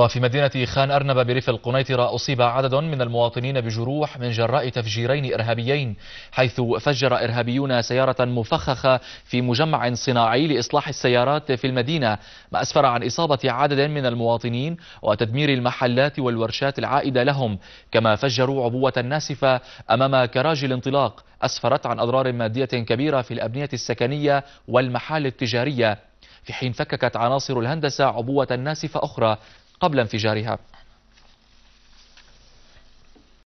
وفي مدينة خان أرنب بريف القنيطرة أصيب عدد من المواطنين بجروح من جراء تفجيرين إرهابيين حيث فجر إرهابيون سيارة مفخخة في مجمع صناعي لإصلاح السيارات في المدينة ما أسفر عن إصابة عدد من المواطنين وتدمير المحلات والورشات العائدة لهم كما فجروا عبوة ناسفة أمام كراج الانطلاق أسفرت عن أضرار مادية كبيرة في الأبنية السكنية والمحال التجارية في حين فككت عناصر الهندسة عبوة ناسفة أخرى قبل انفجارها